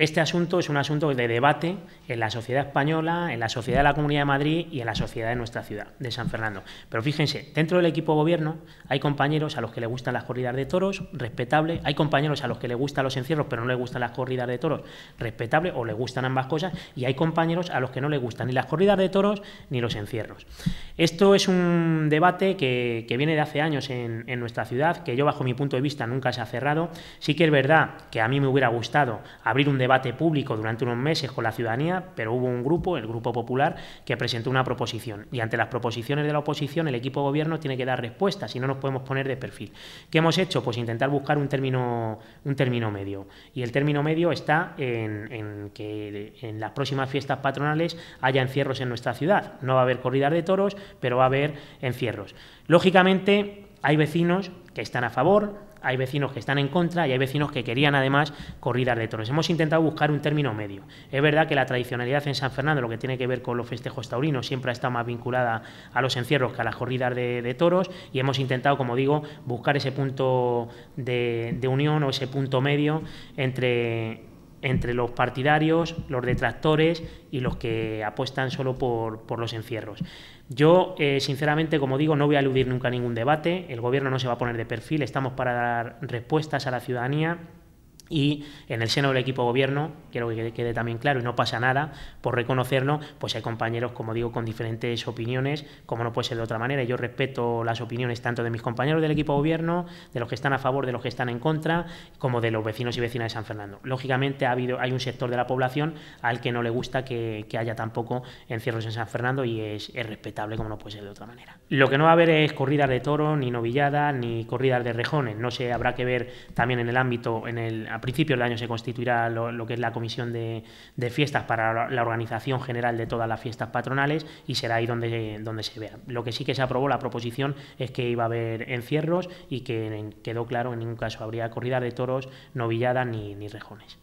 este asunto es un asunto de debate en la sociedad española, en la sociedad de la Comunidad de Madrid y en la sociedad de nuestra ciudad, de San Fernando. Pero fíjense, dentro del equipo gobierno hay compañeros a los que les gustan las corridas de toros, respetable, hay compañeros a los que les gustan los encierros pero no les gustan las corridas de toros, respetable, o les gustan ambas cosas, y hay compañeros a los que no les gustan ni las corridas de toros ni los encierros. Esto es un debate que, viene de hace años en nuestra ciudad, que yo bajo mi punto de vista nunca se ha cerrado. Sí que es verdad que a mí me hubiera gustado abrir un debate público durante unos meses con la ciudadanía, pero hubo un grupo, el Grupo Popular, que presentó una proposición. Y ante las proposiciones de la oposición, el equipo gobierno tiene que dar respuesta, si no nos podemos poner de perfil. ¿Qué hemos hecho? Pues intentar buscar un término, un término medio. Y el término medio está en, en que en las próximas fiestas patronales haya encierros en nuestra ciudad. No va a haber corridas de toros, pero va a haber encierros. Lógicamente, hay vecinos que están a favor, hay vecinos que están en contra y hay vecinos que querían además corridas de toros. Hemos intentado buscar un término medio. Es verdad que la tradicionalidad en San Fernando, lo que tiene que ver con los festejos taurinos, siempre ha estado más vinculada a los encierros que a las corridas de, toros y hemos intentado, como digo, buscar ese punto de unión o ese punto medio entre, entre los partidarios, los detractores y los que apuestan solo por, por los encierros. Yo, eh, sinceramente, como digo, no voy a aludir nunca a ningún debate, el Gobierno no se va a poner de perfil, estamos para dar respuestas a la ciudadanía y en el seno del equipo gobierno, quiero que quede también claro y no pasa nada por reconocerlo, pues hay compañeros, como digo, con diferentes opiniones, como no puede ser de otra manera. Yo respeto las opiniones tanto de mis compañeros del equipo gobierno, de los que están a favor, de los que están en contra, como de los vecinos y vecinas de San Fernando. Lógicamente ha habido, hay un sector de la población al que no le gusta que, haya tampoco encierros en San Fernando y es, es respetable, como no puede ser de otra manera. Lo que no va a haber es corridas de toro, ni novilladas, ni corridas de rejones. No sé, habrá que ver también en el ámbito, en el a principios del año se constituirá lo, que es la comisión de, fiestas para la organización general de todas las fiestas patronales y será ahí donde, donde se vea. Lo que sí que se aprobó la proposición es que iba a haber encierros y que quedó claro en ningún caso habría corrida de toros, no ni, ni rejones.